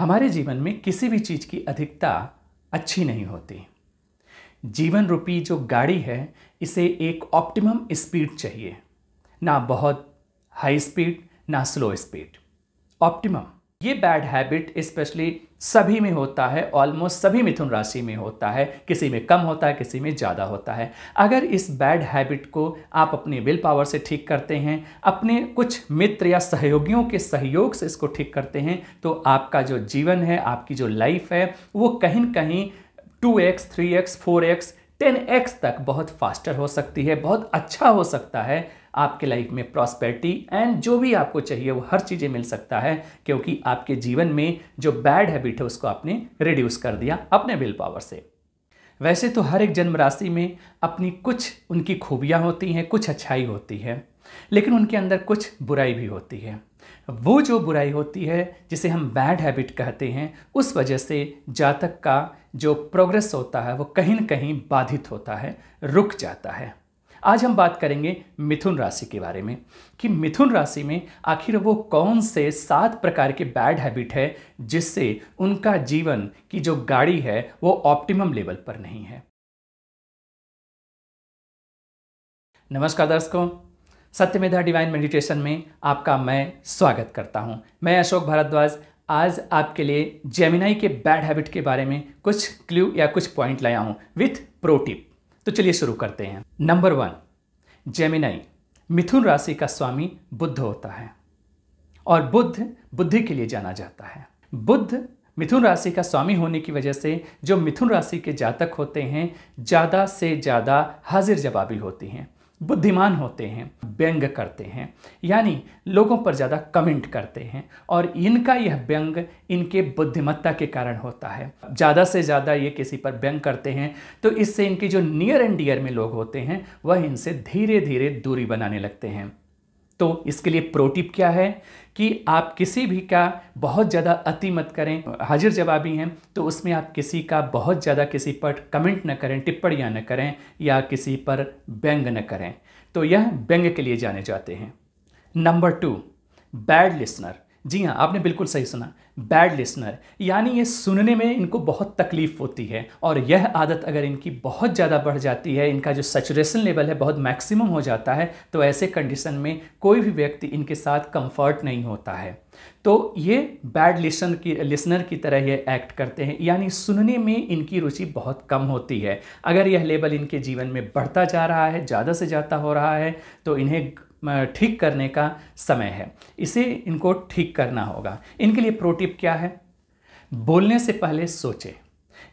हमारे जीवन में किसी भी चीज़ की अधिकता अच्छी नहीं होती जीवन रूपी जो गाड़ी है इसे एक ऑप्टिमम स्पीड चाहिए ना बहुत हाई स्पीड ना स्लो स्पीड ऑप्टिमम ये बैड हैबिट स्पेशली सभी में होता है ऑलमोस्ट सभी मिथुन राशि में होता है किसी में कम होता है किसी में ज़्यादा होता है अगर इस बैड हैबिट को आप अपने विल पावर से ठीक करते हैं अपने कुछ मित्र या सहयोगियों के सहयोग से इसको ठीक करते हैं तो आपका जो जीवन है आपकी जो लाइफ है वो कहीं कहीं two x three x four x ten x तक बहुत फास्टर हो सकती है बहुत अच्छा हो सकता है आपके लाइफ में प्रॉस्पेरिटी एंड जो भी आपको चाहिए वो हर चीज़ें मिल सकता है क्योंकि आपके जीवन में जो बैड हैबिट है उसको आपने रिड्यूस कर दिया अपने विल पावर से वैसे तो हर एक जन्म राशि में अपनी कुछ उनकी खूबियाँ होती हैं कुछ अच्छाई होती है लेकिन उनके अंदर कुछ बुराई भी होती है वो जो बुराई होती है जिसे हम बैड हैबिट कहते हैं उस वजह से जातक का जो प्रोग्रेस होता है वो कहीं ना कहीं बाधित होता है रुक जाता है आज हम बात करेंगे मिथुन राशि के बारे में कि मिथुन राशि में आखिर वो कौन से सात प्रकार के बैड हैबिट है जिससे उनका जीवन की जो गाड़ी है वो ऑप्टिमम लेवल पर नहीं है नमस्कार दर्शकों सत्यमेधा डिवाइन मेडिटेशन में आपका मैं स्वागत करता हूं मैं अशोक भारद्वाज आज आपके लिए जेमिनाई के बैड हैबिट के बारे में कुछ क्ल्यू या कुछ पॉइंट लाया हूं विथ प्रोटिप तो चलिए शुरू करते हैं नंबर वन जेमिनाई मिथुन राशि का स्वामी बुद्ध होता है और बुद्ध बुद्धि के लिए जाना जाता है बुद्ध मिथुन राशि का स्वामी होने की वजह से जो मिथुन राशि के जातक होते हैं ज़्यादा से ज़्यादा हाजिर जवाबी होती हैं बुद्धिमान होते हैं व्यंग करते हैं यानी लोगों पर ज़्यादा कमेंट करते हैं और इनका यह व्यंग इनके बुद्धिमत्ता के कारण होता है ज़्यादा से ज़्यादा ये किसी पर व्यंग करते हैं तो इससे इनके जो नियर एंड डियर में लोग होते हैं वह इनसे धीरे धीरे दूरी बनाने लगते हैं तो इसके लिए प्रोटिप क्या है कि आप किसी भी का बहुत ज़्यादा अति मत करें हाजिर जवाबी हैं तो उसमें आप किसी का बहुत ज़्यादा किसी पर कमेंट न करें टिप्पणियाँ न करें या किसी पर व्यंग न करें तो यह व्यंग के लिए जाने जाते हैं नंबर टू बैड लिसनर जी हाँ आपने बिल्कुल सही सुना बैड लिसनर यानी ये सुनने में इनको बहुत तकलीफ होती है और यह आदत अगर इनकी बहुत ज़्यादा बढ़ जाती है इनका जो सेचुरेशन लेवल है बहुत मैक्सिमम हो जाता है तो ऐसे कंडीशन में कोई भी व्यक्ति इनके साथ कंफर्ट नहीं होता है तो ये बैड लिसनर की लिसनर की तरह ये एक्ट करते हैं यानी सुनने में इनकी रुचि बहुत कम होती है अगर यह लेवल इनके जीवन में बढ़ता जा रहा है ज़्यादा से ज़्यादा हो रहा है तो इन्हें ठीक करने का समय है इसे इनको ठीक करना होगा इनके लिए प्रोटिप क्या है बोलने से पहले सोचें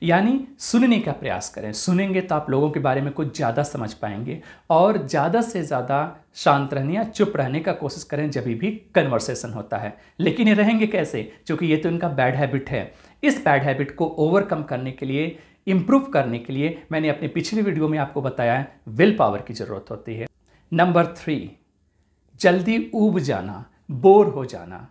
यानी सुनने का प्रयास करें सुनेंगे तो आप लोगों के बारे में कुछ ज़्यादा समझ पाएंगे और ज़्यादा से ज़्यादा शांत रहने या चुप रहने का कोशिश करें जब भी कन्वर्सेशन होता है लेकिन ये रहेंगे कैसे क्योंकि ये तो इनका बैड हैबिट है इस बैड हैबिट को ओवरकम करने के लिए इम्प्रूव करने के लिए मैंने अपने पिछले वीडियो में आपको बताया विल पावर की ज़रूरत होती है नंबर थ्री जल्दी ऊब जाना बोर हो जाना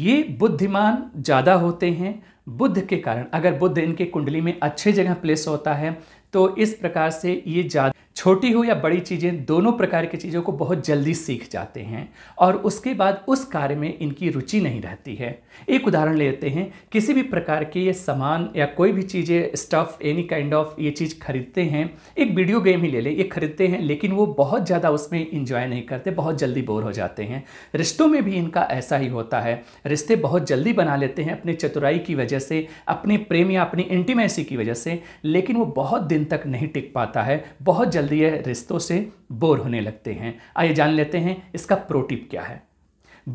ये बुद्धिमान ज़्यादा होते हैं बुद्ध के कारण अगर बुद्ध इनके कुंडली में अच्छे जगह प्लेस होता है तो इस प्रकार से ये ज़्यादा छोटी हो या बड़ी चीज़ें दोनों प्रकार की चीज़ों को बहुत जल्दी सीख जाते हैं और उसके बाद उस कार्य में इनकी रुचि नहीं रहती है एक उदाहरण लेते हैं किसी भी प्रकार के ये सामान या कोई भी चीज़ें स्टफ़ एनी काइंड ऑफ ये चीज़ खरीदते हैं एक वीडियो गेम ही ले लें ये खरीदते हैं लेकिन वो बहुत ज़्यादा उसमें इंजॉय नहीं करते बहुत जल्दी बोर हो जाते हैं रिश्तों में भी इनका ऐसा ही होता है रिश्ते बहुत जल्दी बना लेते हैं अपनी चतुराई की वजह से अपने प्रेम या अपनी इंटीमेसी की वजह से लेकिन वो बहुत दिन तक नहीं टिक पाता है बहुत जल्दी रिश्तों से बोर होने लगते हैं आइए जान लेते हैं इसका प्रोटिप क्या है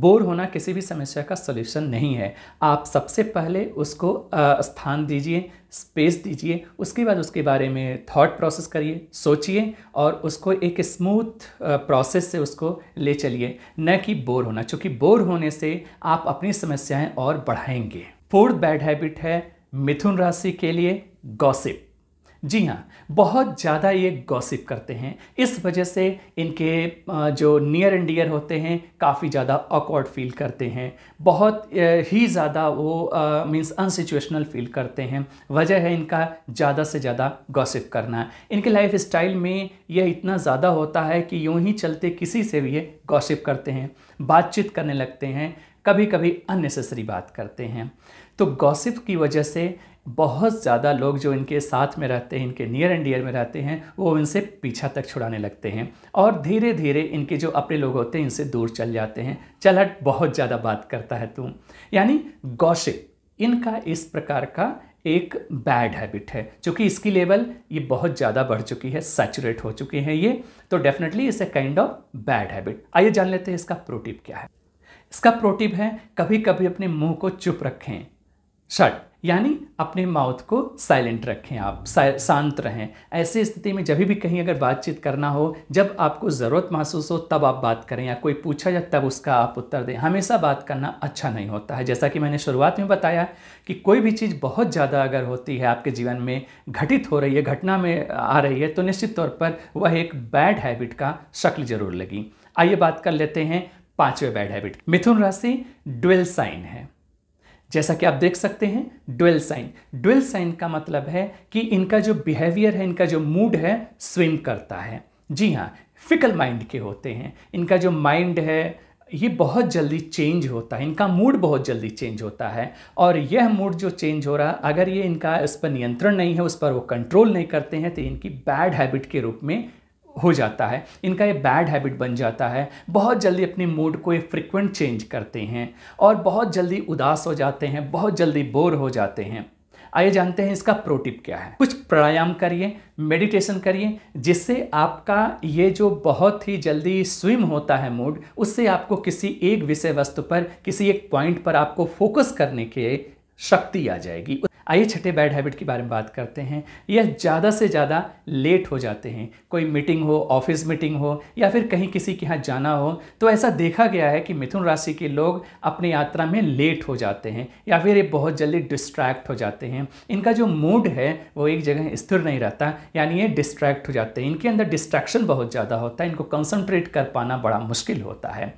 बोर होना किसी भी समस्या का सलूशन नहीं है आप सबसे पहले उसको स्थान दीजिए स्पेस दीजिए उसके बाद उसके बारे में थॉट प्रोसेस करिए सोचिए और उसको एक स्मूथ प्रोसेस से उसको ले चलिए न कि बोर होना क्योंकि बोर होने से आप अपनी समस्याएं और बढ़ाएंगे फोर्थ बैड हैबिट है मिथुन राशि के लिए गॉसिप जी हाँ बहुत ज़्यादा ये गॉसिप करते हैं इस वजह से इनके जो नियर एंड डियर होते हैं काफ़ी ज़्यादा ऑकवर्ड फील करते हैं बहुत ही ज़्यादा वो मीन्स अनसिचुएशनल फील करते हैं वजह है इनका ज़्यादा से ज़्यादा गॉसिप करना इनके लाइफ स्टाइल में यह इतना ज़्यादा होता है कि यूं ही चलते किसी से भी ये गॉसिप करते हैं बातचीत करने लगते हैं कभी कभी अननेसेसरी बात करते हैं तो गॉसिप की वजह से बहुत ज़्यादा लोग जो इनके साथ में रहते हैं इनके नियर एंड डियर में रहते हैं वो इनसे पीछा तक छुड़ाने लगते हैं और धीरे धीरे इनके जो अपने लोग होते हैं इनसे दूर चल जाते हैं चल हट बहुत ज़्यादा बात करता है तू यानी गौशिक इनका इस प्रकार का एक बैड हैबिट है क्योंकि इसकी लेवल ये बहुत ज़्यादा बढ़ चुकी है सैचुरेट हो चुकी है ये तो डेफिनेटली इस a kind of bad habit आइए जान लेते हैं इसका प्रोटिप क्या है इसका प्रोटिप है कभी कभी अपने मुंह को चुप रखें शर्ट यानी अपने माउथ को साइलेंट रखें आप शांत रहें ऐसी स्थिति में जब भी कहीं अगर बातचीत करना हो जब आपको ज़रूरत महसूस हो तब आप बात करें या कोई पूछा जाए तब उसका आप उत्तर दें हमेशा बात करना अच्छा नहीं होता है जैसा कि मैंने शुरुआत में बताया कि कोई भी चीज़ बहुत ज़्यादा अगर होती है आपके जीवन में घटित हो रही है घटना में आ रही है तो निश्चित तौर पर वह एक बैड हैबिट का शक्ल जरूर लगी आइए बात कर लेते हैं पाँचवें बैड हैबिट मिथुन राशि ड्वेल साइन है जैसा कि आप देख सकते हैं ड्वेल साइन ड्वेल साइन का मतलब है कि इनका जो बिहेवियर है इनका जो मूड है स्विम करता है जी हाँ फिकल माइंड के होते हैं इनका जो माइंड है ये बहुत जल्दी चेंज होता है इनका मूड बहुत जल्दी चेंज होता है और यह मूड जो चेंज हो रहा अगर ये इनका इस पर नियंत्रण नहीं है उस पर वो कंट्रोल नहीं करते हैं तो इनकी बैड हैबिट के रूप में हो जाता है इनका ये बैड हैबिट बन जाता है बहुत जल्दी अपने मूड को ये फ्रिक्वेंट चेंज करते हैं और बहुत जल्दी उदास हो जाते हैं बहुत जल्दी बोर हो जाते हैं आइए जानते हैं इसका प्रोटिप क्या है कुछ प्राणायाम करिए मेडिटेशन करिए जिससे आपका ये जो बहुत ही जल्दी स्विम होता है मूड उससे आपको किसी एक विषय वस्तु पर किसी एक पॉइंट पर आपको फोकस करने के शक्ति आ जाएगी आइए छठे बैड हैबिट के बारे में बात करते हैं यह ज़्यादा से ज़्यादा लेट हो जाते हैं कोई मीटिंग हो ऑफिस मीटिंग हो या फिर कहीं किसी के यहाँ जाना हो तो ऐसा देखा गया है कि मिथुन राशि के लोग अपनी यात्रा में लेट हो जाते हैं या फिर ये बहुत जल्दी डिस्ट्रैक्ट हो जाते हैं इनका जो मूड है वो एक जगह स्थिर नहीं रहता यानी ये डिस्ट्रैक्ट हो जाते हैं इनके अंदर डिस्ट्रैक्शन बहुत ज़्यादा होता है इनको कंसनट्रेट कर पाना बड़ा मुश्किल होता है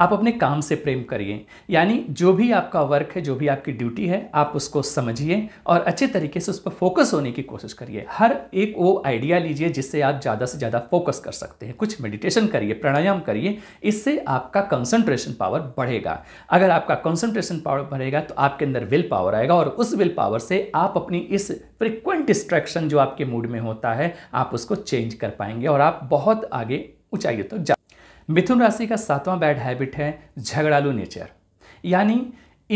आप अपने काम से प्रेम करिए यानी जो भी आपका वर्क है जो भी आपकी ड्यूटी है आप उसको समझिए और अच्छे तरीके से उस पर फोकस होने की कोशिश करिए हर एक वो आइडिया लीजिए जिससे आप ज़्यादा से ज़्यादा फोकस कर सकते हैं कुछ मेडिटेशन करिए प्राणायाम करिए इससे आपका कंसंट्रेशन पावर बढ़ेगा अगर आपका कंसंट्रेशन पावर बढ़ेगा तो आपके अंदर विल पावर आएगा और उस विल पावर से आप अपनी इस फ्रिक्वेंट डिस्ट्रैक्शन जो आपके मूड में होता है आप उसको चेंज कर पाएंगे और आप बहुत आगे ऊंचाइयों तक तो जा मिथुन राशि का सातवां बैड हैबिट है झगड़ालू नेचर यानी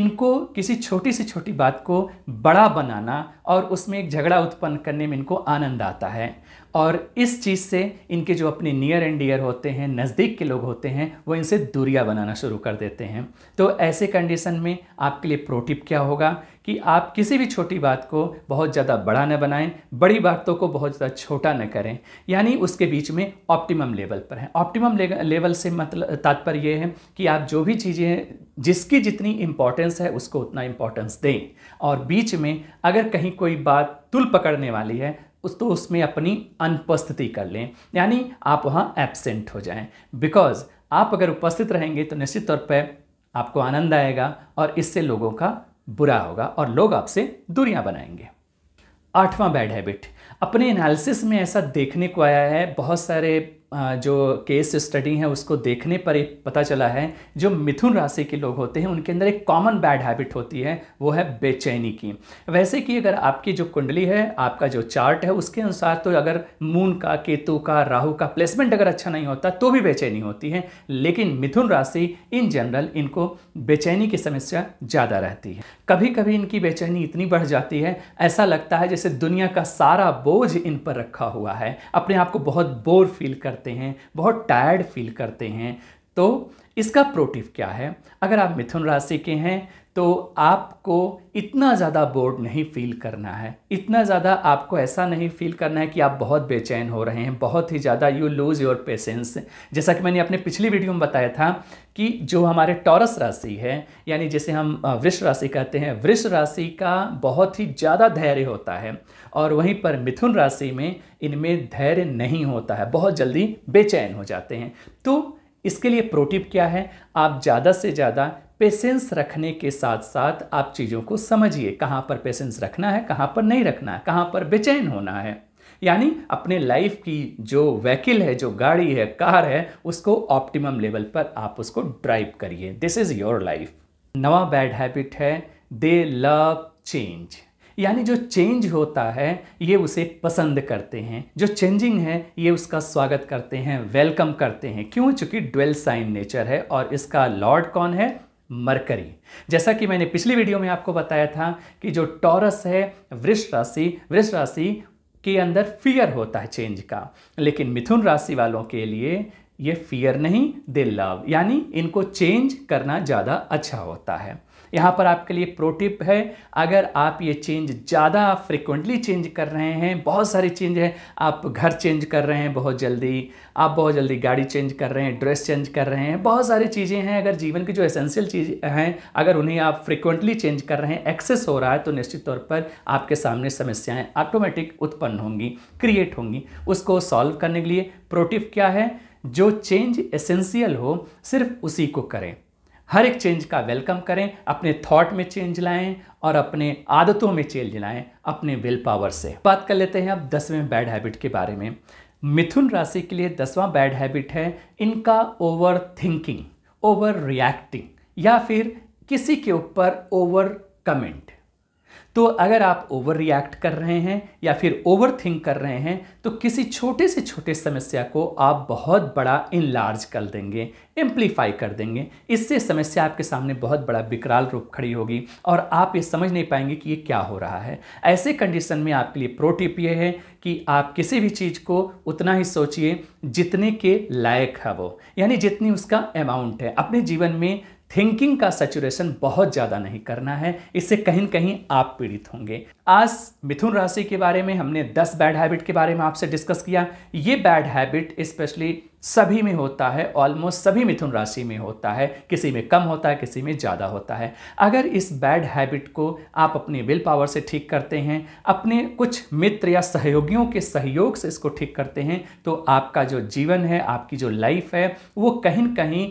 इनको किसी छोटी से छोटी बात को बड़ा बनाना और उसमें एक झगड़ा उत्पन्न करने में इनको आनंद आता है और इस चीज़ से इनके जो अपने नियर एंड डियर होते हैं नज़दीक के लोग होते हैं वो इनसे दूरिया बनाना शुरू कर देते हैं तो ऐसे कंडीशन में आपके लिए प्रोटिप क्या होगा कि आप किसी भी छोटी बात को बहुत ज़्यादा बड़ा न बनाएं बड़ी बातों को बहुत ज़्यादा छोटा न करें यानी उसके बीच में ऑप्टिमम लेवल पर है ऑप्टिमम लेवल से मतलब तात्पर्य ये है कि आप जो भी चीज़ें जिसकी जितनी इम्पॉर्टेंस है उसको उतना इम्पॉर्टेंस दें और बीच में अगर कहीं कोई बात तुल पकड़ने वाली है उस तो उसमें अपनी अनुपस्थिति कर लें यानी आप वहाँ एबसेंट हो जाएं बिकॉज आप अगर उपस्थित रहेंगे तो निश्चित तौर पर आपको आनंद आएगा और इससे लोगों का बुरा होगा और लोग आपसे दूरियां बनाएंगे आठवां बैड हैबिट अपने एनालिसिस में ऐसा देखने को आया है बहुत सारे जो केस स्टडी है उसको देखने पर ही पता चला है जो मिथुन राशि के लोग होते हैं उनके अंदर एक कॉमन बैड हैबिट होती है वो है बेचैनी की वैसे कि अगर आपकी जो कुंडली है आपका जो चार्ट है उसके अनुसार तो अगर मून का केतु का राहु का प्लेसमेंट अगर अच्छा नहीं होता तो भी बेचैनी होती है लेकिन मिथुन राशि इन जनरल इनको बेचैनी की समस्या ज़्यादा रहती है कभी कभी इनकी बेचैनी इतनी बढ़ जाती है ऐसा लगता है जैसे दुनिया का सारा बोझ इन पर रखा हुआ है अपने आप को बहुत बोर फील कर करते हैं बहुत टायर्ड फील करते हैं तो इसका प्रोटिव क्या है अगर आप मिथुन राशि के हैं तो आपको इतना ज़्यादा बोर्ड नहीं फील करना है इतना ज़्यादा आपको ऐसा नहीं फील करना है कि आप बहुत बेचैन हो रहे हैं बहुत ही ज़्यादा यू लूज़ योर पेशेंस जैसा कि मैंने अपने पिछली वीडियो में बताया था कि जो हमारे टॉरस राशि है यानी जिसे हम वृष राशि कहते हैं वृष राशि का बहुत ही ज़्यादा धैर्य होता है और वहीं पर मिथुन राशि में इनमें धैर्य नहीं होता है बहुत जल्दी बेचैन हो जाते हैं तो इसके लिए प्रोटिप क्या है आप ज़्यादा से ज़्यादा पेशेंस रखने के साथ साथ आप चीज़ों को समझिए कहाँ पर पेशेंस रखना है कहाँ पर नहीं रखना है कहाँ पर बेचैन होना है यानी अपने लाइफ की जो व्हीकिल है जो गाड़ी है कार है उसको ऑप्टिमम लेवल पर आप उसको ड्राइव करिए दिस इज़ योर लाइफ नवा बैड हैबिट है दे लव चेंज यानी जो चेंज होता है ये उसे पसंद करते हैं जो चेंजिंग है ये उसका स्वागत करते हैं वेलकम करते हैं क्यों चूंकि ड्वेल साइन नेचर है और इसका लॉर्ड कौन है मरकरी जैसा कि मैंने पिछली वीडियो में आपको बताया था कि जो टॉरस है वृष राशि वृष राशि के अंदर फियर होता है चेंज का लेकिन मिथुन राशि वालों के लिए ये फियर नहीं दे लव यानी इनको चेंज करना ज़्यादा अच्छा होता है यहाँ पर आपके लिए प्रोटिप है अगर आप ये चेंज ज़्यादा फ्रिक्वेंटली चेंज कर रहे हैं बहुत सारे चेंज हैं आप घर चेंज कर रहे हैं बहुत जल्दी आप बहुत जल्दी गाड़ी चेंज कर रहे हैं ड्रेस चेंज कर रहे हैं बहुत सारी चीज़ें हैं अगर जीवन की जो एसेंशियल चीज़ हैं अगर उन्हें आप फ्रिक्वेंटली चेंज कर रहे हैं एक्सेस हो रहा है तो निश्चित तौर पर आपके सामने समस्याएं ऑटोमेटिक उत्पन्न होंगी क्रिएट होंगी उसको सॉल्व करने के लिए प्रोटिव क्या है जो चेंज एसेंशियल हो सिर्फ उसी को करें हर एक चेंज का वेलकम करें अपने थॉट में चेंज लाएं और अपने आदतों में चेंज लाएं अपने विल पावर से बात कर लेते हैं अब दसवें बैड हैबिट के बारे में मिथुन राशि के लिए दसवां बैड हैबिट है इनका ओवर थिंकिंग ओवर रिएक्टिंग या फिर किसी के ऊपर ओवर कमेंट तो अगर आप ओवर रिएक्ट कर रहे हैं या फिर ओवर थिंक कर रहे हैं तो किसी छोटे से छोटे समस्या को आप बहुत बड़ा इनलार्ज कर देंगे एम्पलीफाई कर देंगे इससे समस्या आपके सामने बहुत बड़ा विकराल रूप खड़ी होगी और आप ये समझ नहीं पाएंगे कि ये क्या हो रहा है ऐसे कंडीशन में आपके लिए प्रोटिप ये है कि आप किसी भी चीज़ को उतना ही सोचिए जितने के लायक है वो यानी जितनी उसका अमाउंट है अपने जीवन में थिंकिंग का सेचुरेशन बहुत ज़्यादा नहीं करना है इससे कहीं कहीं आप पीड़ित होंगे आज मिथुन राशि के बारे में हमने 10 बैड हैबिट के बारे में आपसे डिस्कस किया ये बैड हैबिट स्पेशली सभी में होता है ऑलमोस्ट सभी मिथुन राशि में होता है किसी में कम होता है किसी में ज़्यादा होता है अगर इस बैड हैबिट को आप अपने विल पावर से ठीक करते हैं अपने कुछ मित्र या सहयोगियों के सहयोग से इसको ठीक करते हैं तो आपका जो जीवन है आपकी जो लाइफ है वो कहीं कहीं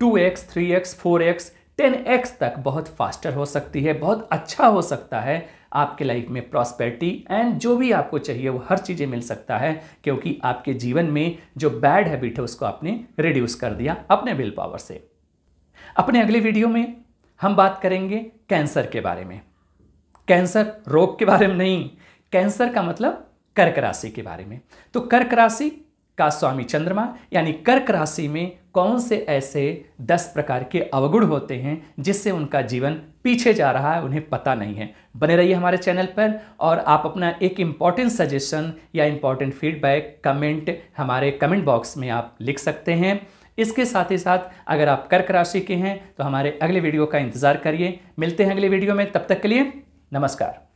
two x three x four x ten x तक बहुत फास्टर हो सकती है बहुत अच्छा हो सकता है आपके लाइफ में प्रॉस्पेरिटी एंड जो भी आपको चाहिए वो हर चीज़ें मिल सकता है क्योंकि आपके जीवन में जो बैड हैबिट है उसको आपने रिड्यूस कर दिया अपने विल पावर से अपने अगले वीडियो में हम बात करेंगे कैंसर के बारे में कैंसर रोग के बारे में नहीं कैंसर का मतलब कर्क राशि के बारे में तो कर्क राशि का स्वामी चंद्रमा यानी कर्क राशि में कौन से ऐसे दस प्रकार के अवगुण होते हैं जिससे उनका जीवन पीछे जा रहा है उन्हें पता नहीं है बने रहिए हमारे चैनल पर और आप अपना एक इम्पॉर्टेंट सजेशन या इम्पॉर्टेंट फीडबैक कमेंट हमारे कमेंट बॉक्स में आप लिख सकते हैं इसके साथ ही साथ अगर आप कर्क राशि के हैं तो हमारे अगले वीडियो का इंतज़ार करिए मिलते हैं अगले वीडियो में तब तक के लिए नमस्कार